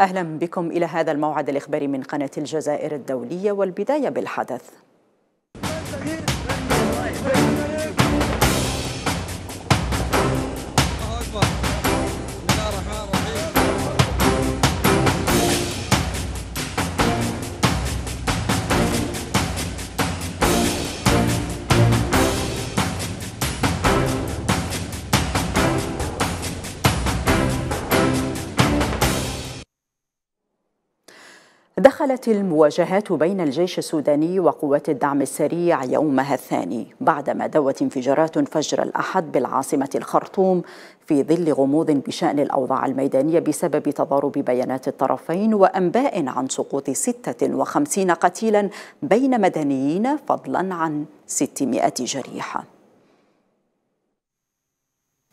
أهلا بكم إلى هذا الموعد الإخباري من قناة الجزائر الدولية والبداية بالحدث بدأت المواجهات بين الجيش السوداني وقوات الدعم السريع يومها الثاني بعدما دوت انفجارات فجر الأحد بالعاصمة الخرطوم في ظل غموض بشأن الأوضاع الميدانية بسبب تضارب بيانات الطرفين وأنباء عن سقوط 56 قتيلا بين مدنيين فضلا عن 600 جريح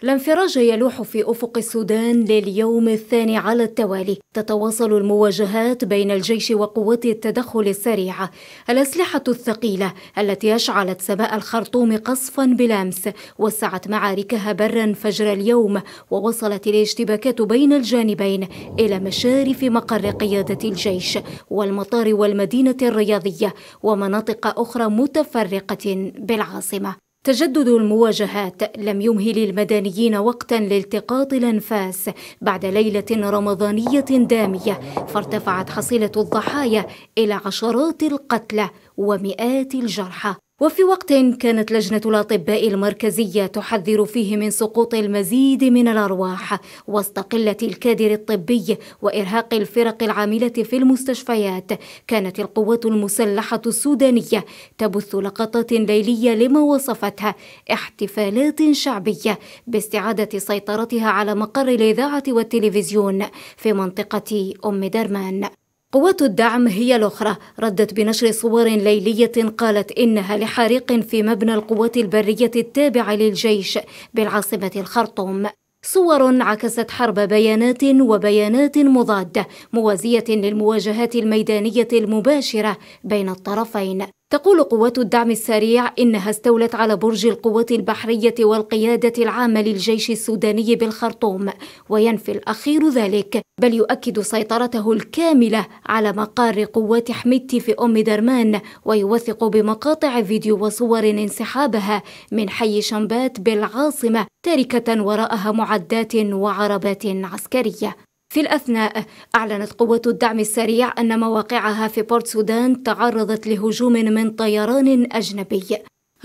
الانفراج يلوح في أفق السودان لليوم الثاني على التوالي تتواصل المواجهات بين الجيش وقوات التدخل السريعه الأسلحة الثقيلة التي أشعلت سماء الخرطوم قصفا بالأمس وسعت معاركها برا فجر اليوم ووصلت الاشتباكات بين الجانبين إلى مشارف مقر قيادة الجيش والمطار والمدينة الرياضية ومناطق أخرى متفرقة بالعاصمة تجدد المواجهات لم يمهل المدنيين وقتا لالتقاط الانفاس بعد ليله رمضانيه داميه فارتفعت حصيله الضحايا الى عشرات القتلى ومئات الجرحى وفي وقت كانت لجنة الأطباء المركزية تحذر فيه من سقوط المزيد من الأرواح وسط قلة الكادر الطبي وإرهاق الفرق العاملة في المستشفيات كانت القوات المسلحة السودانية تبث لقطات ليلية لما وصفتها احتفالات شعبية باستعادة سيطرتها على مقر الإذاعة والتلفزيون في منطقة أم درمان قوات الدعم هي الأخرى ردت بنشر صور ليلية قالت إنها لحريق في مبنى القوات البرية التابعة للجيش بالعاصمة الخرطوم صور عكست حرب بيانات وبيانات مضادة موازية للمواجهات الميدانية المباشرة بين الطرفين تقول قوات الدعم السريع إنها استولت على برج القوات البحرية والقيادة العامة للجيش السوداني بالخرطوم وينفي الأخير ذلك بل يؤكد سيطرته الكاملة على مقار قوات حميتي في أم درمان ويوثق بمقاطع فيديو وصور انسحابها من حي شمبات بالعاصمة تاركة وراءها معدات وعربات عسكرية في الأثناء أعلنت قوة الدعم السريع أن مواقعها في بورت سودان تعرضت لهجوم من طيران أجنبي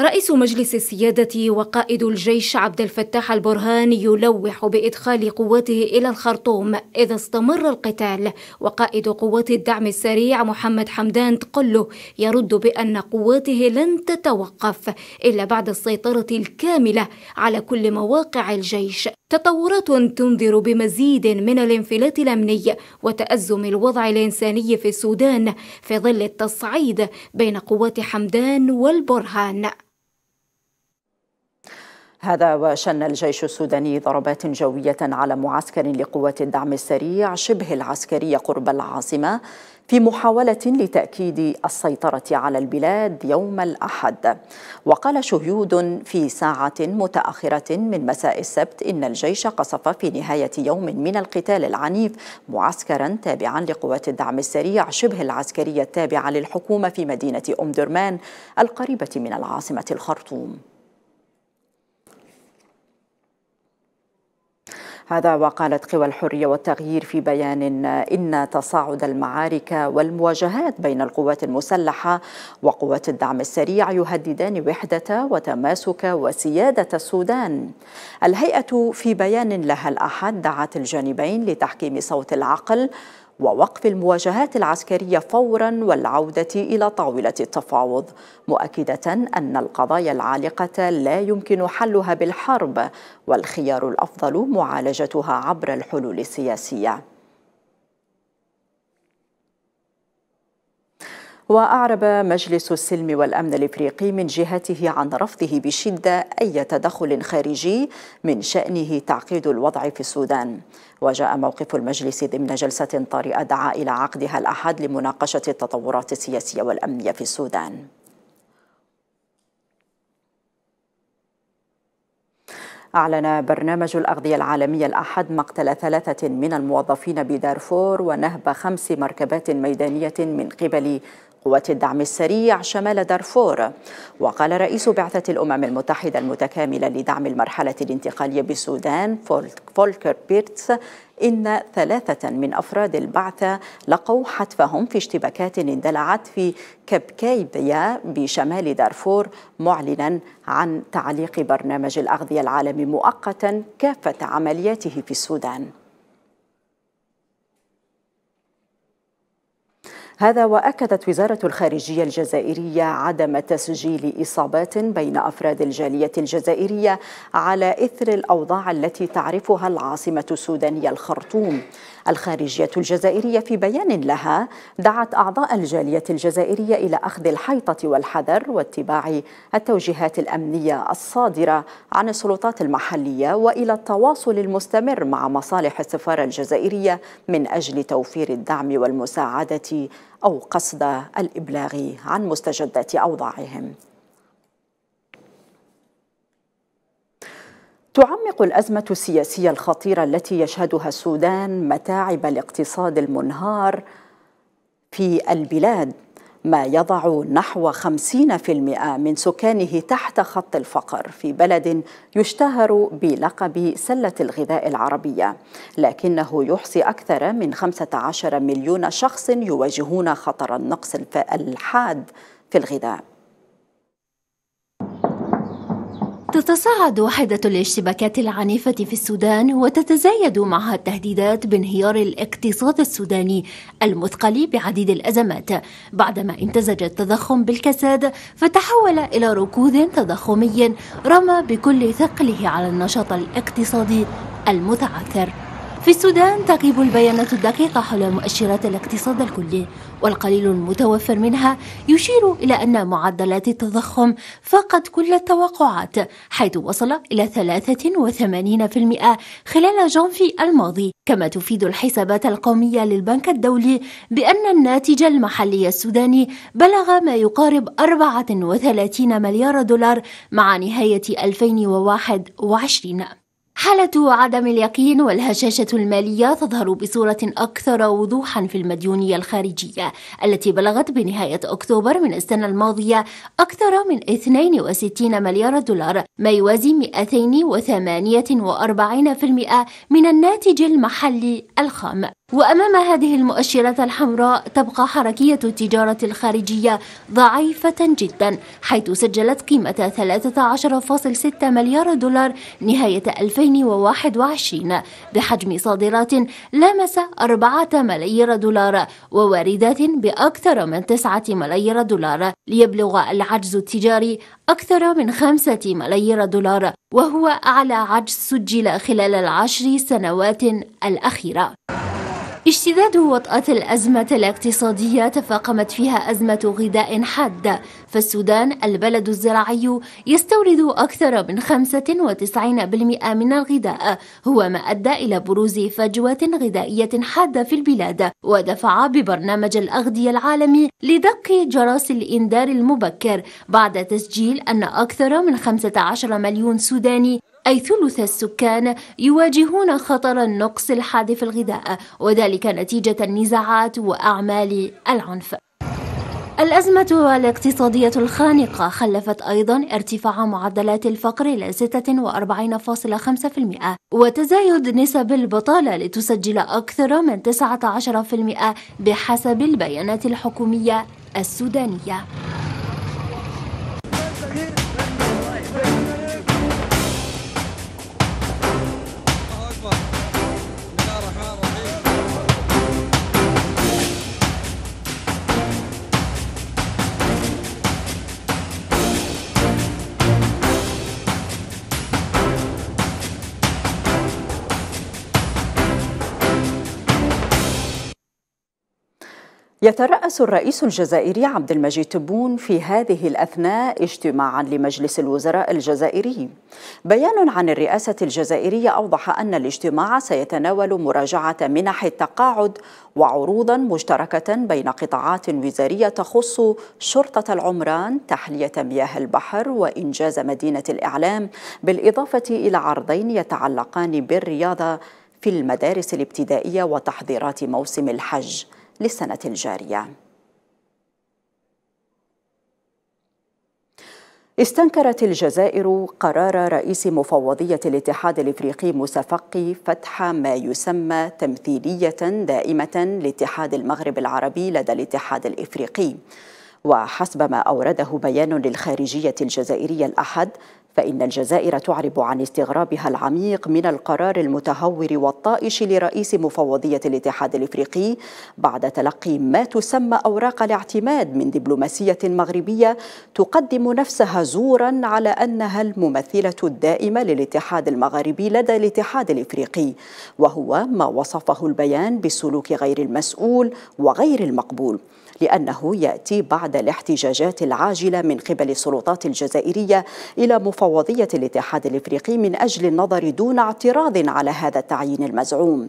رئيس مجلس السيادة وقائد الجيش عبد الفتاح البرهان يلوح بإدخال قواته إلى الخرطوم إذا استمر القتال وقائد قوات الدعم السريع محمد حمدان تقله يرد بأن قواته لن تتوقف إلا بعد السيطرة الكاملة على كل مواقع الجيش تطورات تنذر بمزيد من الانفلات الأمني وتأزم الوضع الإنساني في السودان في ظل التصعيد بين قوات حمدان والبرهان هذا وشن الجيش السوداني ضربات جوية على معسكر لقوات الدعم السريع شبه العسكرية قرب العاصمة في محاولة لتأكيد السيطرة على البلاد يوم الأحد وقال شهود في ساعة متأخرة من مساء السبت إن الجيش قصف في نهاية يوم من القتال العنيف معسكرا تابعا لقوات الدعم السريع شبه العسكرية التابعة للحكومة في مدينة أم درمان القريبة من العاصمة الخرطوم هذا وقالت قوى الحرية والتغيير في بيان إن تصاعد المعارك والمواجهات بين القوات المسلحة وقوات الدعم السريع يهددان وحدة وتماسك وسيادة السودان الهيئة في بيان لها الأحد دعت الجانبين لتحكيم صوت العقل ووقف المواجهات العسكرية فورا والعودة إلى طاولة التفاوض مؤكدة أن القضايا العالقة لا يمكن حلها بالحرب والخيار الأفضل معالجتها عبر الحلول السياسية وأعرب مجلس السلم والأمن الإفريقي من جهته عن رفضه بشدة أي تدخل خارجي من شأنه تعقيد الوضع في السودان وجاء موقف المجلس ضمن جلسة طارئة دعا إلى عقدها الأحد لمناقشة التطورات السياسية والأمنية في السودان أعلن برنامج الأغذية العالمي الأحد مقتل ثلاثة من الموظفين بدارفور ونهب خمس مركبات ميدانية من قبل قوات الدعم السريع شمال دارفور وقال رئيس بعثة الأمم المتحدة المتكاملة لدعم المرحلة الانتقالية بالسودان فولكر بيرتس إن ثلاثة من أفراد البعثة لقوا حتفهم في اشتباكات اندلعت في كبكايبيا بشمال دارفور معلنا عن تعليق برنامج الأغذية العالمي مؤقتا كافة عملياته في السودان هذا واكدت وزاره الخارجيه الجزائريه عدم تسجيل اصابات بين افراد الجاليه الجزائريه على اثر الاوضاع التي تعرفها العاصمه السودانيه الخرطوم الخارجية الجزائرية في بيان لها دعت أعضاء الجالية الجزائرية إلى أخذ الحيطة والحذر واتباع التوجيهات الأمنية الصادرة عن السلطات المحلية وإلى التواصل المستمر مع مصالح السفارة الجزائرية من أجل توفير الدعم والمساعدة أو قصد الإبلاغ عن مستجدات أوضاعهم تعمق الأزمة السياسية الخطيرة التي يشهدها السودان متاعب الاقتصاد المنهار في البلاد ما يضع نحو 50% من سكانه تحت خط الفقر في بلد يشتهر بلقب سلة الغذاء العربية لكنه يحصي أكثر من 15 مليون شخص يواجهون خطر النقص الحاد في الغذاء تتصاعد وحدة الاشتباكات العنيفة في السودان وتتزايد معها التهديدات بانهيار الاقتصاد السوداني المثقل بعديد الأزمات بعدما امتزج التضخم بالكساد فتحول إلى ركود تضخمي رمى بكل ثقله على النشاط الاقتصادي المتعثر في السودان تغيب البيانات الدقيقة حول مؤشرات الاقتصاد الكلي والقليل المتوفر منها يشير إلى أن معدلات التضخم فاقت كل التوقعات حيث وصل إلى 83% خلال جانفي الماضي كما تفيد الحسابات القومية للبنك الدولي بأن الناتج المحلي السوداني بلغ ما يقارب 34 مليار دولار مع نهاية 2021 حالة عدم اليقين والهشاشة المالية تظهر بصورة أكثر وضوحا في المديونية الخارجية التي بلغت بنهاية أكتوبر من السنة الماضية أكثر من 62 مليار دولار ما يوازي 248% من الناتج المحلي الخام وأمام هذه المؤشرات الحمراء تبقى حركية التجارة الخارجية ضعيفة جدا حيث سجلت قيمة 13.6 مليار دولار نهاية 2021 بحجم صادرات لامس 4 ملايير دولار وواردات بأكثر من 9 ملايير دولار ليبلغ العجز التجاري أكثر من 5 ملايير دولار وهو أعلى عجز سجل خلال العشر سنوات الأخيرة اشتداد وطأة الأزمة الاقتصادية تفاقمت فيها أزمة غذاء حادة فالسودان البلد الزراعي يستورد أكثر من 95% من الغذاء هو ما أدى إلى بروز فجوة غذائية حادة في البلاد ودفع ببرنامج الأغذية العالمي لدق جرس الإنذار المبكر بعد تسجيل أن أكثر من 15 مليون سوداني أي ثلث السكان يواجهون خطر النقص الحاد في الغذاء وذلك نتيجة النزاعات وأعمال العنف الأزمة الاقتصادية الخانقة خلفت أيضا ارتفاع معدلات الفقر إلى 46.5% وتزايد نسب البطالة لتسجل أكثر من 19% بحسب البيانات الحكومية السودانية يترأس الرئيس الجزائري عبد المجيد تبون في هذه الأثناء اجتماعا لمجلس الوزراء الجزائري بيان عن الرئاسة الجزائرية أوضح أن الاجتماع سيتناول مراجعة منح التقاعد وعروضا مشتركة بين قطاعات وزارية تخص شرطة العمران تحلية مياه البحر وإنجاز مدينة الإعلام بالإضافة إلى عرضين يتعلقان بالرياضة في المدارس الابتدائية وتحضيرات موسم الحج للسنة الجارية استنكرت الجزائر قرار رئيس مفوضية الاتحاد الافريقي مسفقي فتح ما يسمى تمثيلية دائمة لاتحاد المغرب العربي لدى الاتحاد الافريقي وحسب ما أورده بيان للخارجية الجزائرية الأحد فإن الجزائر تعرب عن استغرابها العميق من القرار المتهور والطائش لرئيس مفوضية الاتحاد الإفريقي بعد تلقي ما تسمى أوراق الاعتماد من دبلوماسية مغربية تقدم نفسها زورا على أنها الممثلة الدائمة للاتحاد المغربي لدى الاتحاد الإفريقي وهو ما وصفه البيان بالسلوك غير المسؤول وغير المقبول لأنه يأتي بعد الاحتجاجات العاجلة من قبل السلطات الجزائرية إلى مفوضية الاتحاد الإفريقي من أجل النظر دون اعتراض على هذا التعيين المزعوم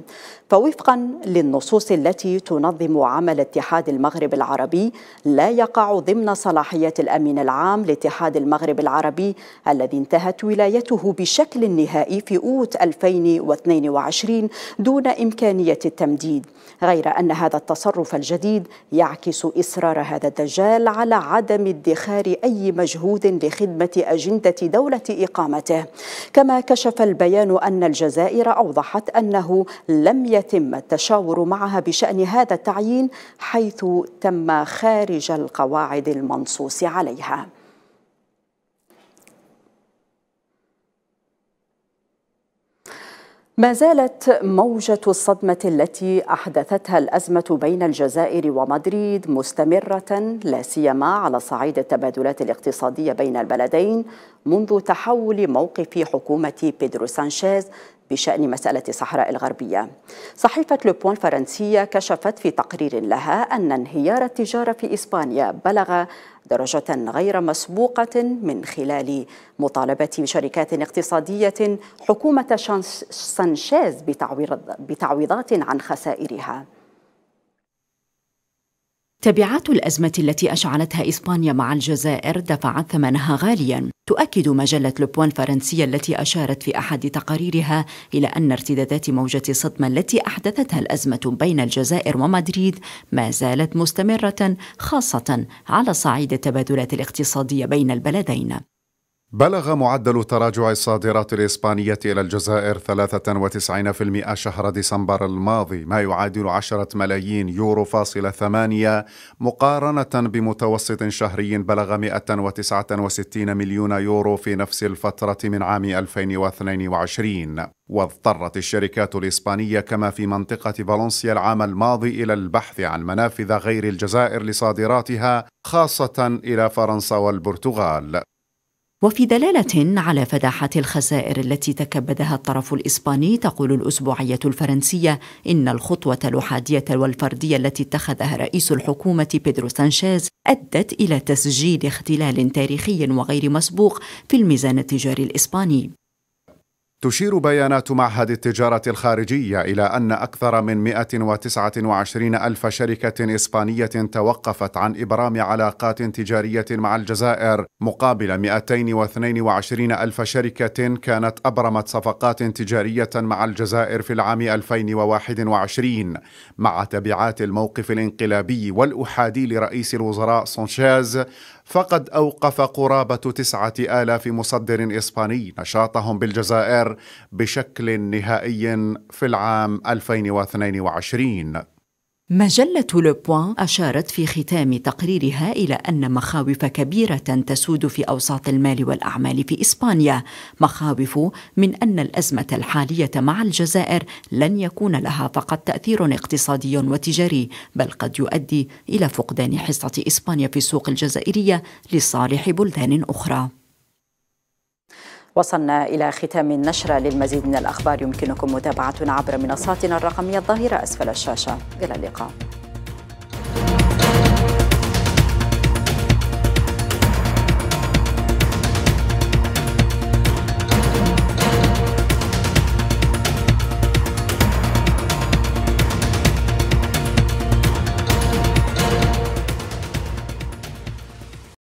فوفقا للنصوص التي تنظم عمل اتحاد المغرب العربي لا يقع ضمن صلاحية الأمين العام لاتحاد المغرب العربي الذي انتهت ولايته بشكل نهائي في أوت 2022 دون إمكانية التمديد غير أن هذا التصرف الجديد يعكس إصرار هذا الدجال على عدم ادخار أي مجهود لخدمة أجندة دولة إقامته كما كشف البيان أن الجزائر أوضحت أنه لم يتم التشاور معها بشأن هذا التعيين حيث تم خارج القواعد المنصوص عليها ما زالت موجة الصدمة التي أحدثتها الأزمة بين الجزائر ومدريد مستمرة لا سيما على صعيد التبادلات الاقتصادية بين البلدين منذ تحول موقف حكومة بيدرو سانشيز بشأن مسألة الصحراء الغربية صحيفة لوبون الفرنسية كشفت في تقرير لها أن انهيار التجارة في إسبانيا بلغ درجة غير مسبوقة من خلال مطالبة شركات اقتصادية حكومة سانشيز بتعويضات عن خسائرها تبعات الأزمة التي أشعلتها إسبانيا مع الجزائر دفعت ثمنها غاليا تؤكد مجلة لوبوان الفرنسية التي أشارت في أحد تقاريرها إلى أن ارتدادات موجة الصدمة التي أحدثتها الأزمة بين الجزائر ومدريد ما زالت مستمرة خاصة على صعيد التبادلات الاقتصادية بين البلدين بلغ معدل تراجع الصادرات الإسبانية إلى الجزائر 93% شهر ديسمبر الماضي ما يعادل 10 ملايين يورو فاصلة ثمانية مقارنة بمتوسط شهري بلغ 169 مليون يورو في نفس الفترة من عام 2022 واضطرت الشركات الإسبانية كما في منطقة فالنسيا العام الماضي إلى البحث عن منافذ غير الجزائر لصادراتها خاصة إلى فرنسا والبرتغال وفي دلالة على فداحة الخسائر التي تكبدها الطرف الإسباني تقول الأسبوعية الفرنسية إن الخطوة الأحادية والفردية التي اتخذها رئيس الحكومة بيدرو سانشيز أدت إلى تسجيل اختلال تاريخي وغير مسبوق في الميزان التجاري الإسباني تشير بيانات معهد التجارة الخارجية إلى أن أكثر من 129 ألف شركة إسبانية توقفت عن إبرام علاقات تجارية مع الجزائر مقابل 222 ألف شركة كانت أبرمت صفقات تجارية مع الجزائر في العام 2021 مع تبعات الموقف الانقلابي والأحادي لرئيس الوزراء سونشاز فقد أوقف قرابة تسعة آلاف مصدر إسباني نشاطهم بالجزائر بشكل نهائي في العام 2022 مجلة لوبوان أشارت في ختام تقريرها إلى أن مخاوف كبيرة تسود في أوساط المال والأعمال في إسبانيا مخاوف من أن الأزمة الحالية مع الجزائر لن يكون لها فقط تأثير اقتصادي وتجاري بل قد يؤدي إلى فقدان حصة إسبانيا في السوق الجزائرية لصالح بلدان أخرى وصلنا إلى ختام النشرة للمزيد من الأخبار يمكنكم متابعتنا عبر منصاتنا الرقمية الظاهرة أسفل الشاشة إلى اللقاء